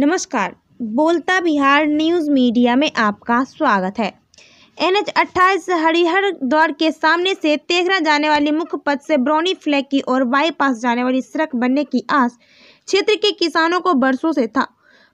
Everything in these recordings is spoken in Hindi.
नमस्कार बोलता बिहार न्यूज़ मीडिया में आपका स्वागत है एन एच अट्ठाईस हरिहर द्वार के सामने से तेघरा जाने वाली मुख्य पथ से ब्रोनी फ्लैग की ओर बाईपास जाने वाली सड़क बनने की आस क्षेत्र के किसानों को बरसों से था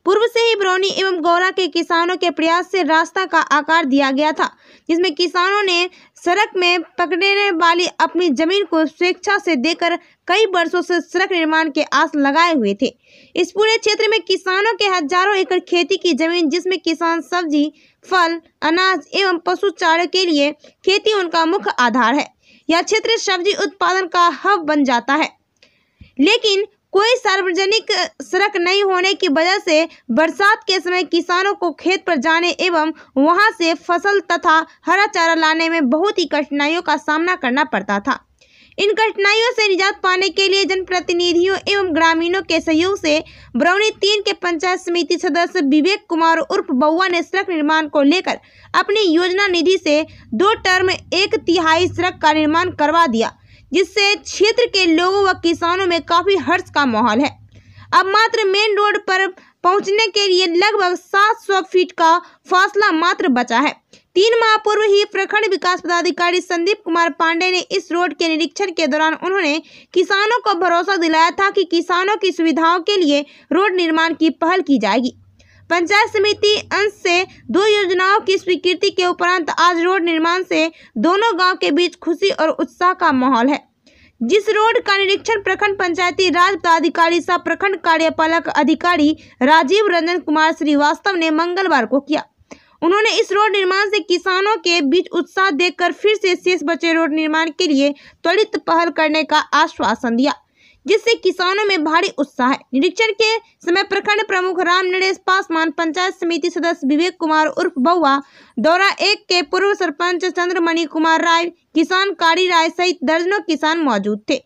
पूर्व से ही बरौनी एवं गौरा के किसानों के प्रयास से रास्ता का आकार दिया गया था जिसमें किसानों ने सड़क में पकड़ने वाली अपनी जमीन को स्वेच्छा से देकर कई वर्षों से सड़क निर्माण के आस लगाए हुए थे इस पूरे क्षेत्र में किसानों के हजारों एकड़ खेती की जमीन जिसमें किसान सब्जी फल अनाज एवं पशु चारे के लिए खेती उनका मुख्य आधार है यह क्षेत्र सब्जी उत्पादन का हब बन जाता है लेकिन कोई सार्वजनिक सड़क नहीं होने की वजह से बरसात के समय किसानों को खेत पर जाने एवं वहां से फसल तथा हरा चारा लाने में बहुत ही कठिनाइयों का सामना करना पड़ता था इन कठिनाइयों से निजात पाने के लिए जनप्रतिनिधियों एवं ग्रामीणों के सहयोग से बरौनी तीन के पंचायत समिति सदस्य विवेक कुमार उर्फ बउआ ने सड़क निर्माण को लेकर अपनी योजना निधि से दो टर्म एक तिहाई सड़क का निर्माण करवा दिया जिससे क्षेत्र के लोगों व किसानों में काफ़ी हर्ष का माहौल है अब मात्र मेन रोड पर पहुंचने के लिए लगभग 700 फीट का फासला मात्र बचा है तीन माह पूर्व ही प्रखंड विकास पदाधिकारी संदीप कुमार पांडे ने इस रोड के निरीक्षण के दौरान उन्होंने किसानों को भरोसा दिलाया था कि किसानों की सुविधाओं के लिए रोड निर्माण की पहल की जाएगी पंचायत समिति अंश से दो योजनाओं की स्वीकृति के उपरांत आज रोड निर्माण से दोनों गांव के बीच खुशी और उत्साह का माहौल है जिस रोड का निरीक्षण प्रखंड पंचायती राज पदाधिकारी सह प्रखंड कार्यपालक अधिकारी राजीव रंजन कुमार श्रीवास्तव ने मंगलवार को किया उन्होंने इस रोड निर्माण से किसानों के बीच उत्साह देखकर फिर से शेष बचे रोड निर्माण के लिए त्वरित पहल करने का आश्वासन दिया जिससे किसानों में भारी उत्साह है निरीक्षण के समय प्रखंड प्रमुख राम नरेश पासवान पंचायत समिति सदस्य विवेक कुमार उर्फ बउआ दौरा एक के पूर्व सरपंच चंद्रमणि कुमार राय किसान काड़ी राय सहित दर्जनों किसान मौजूद थे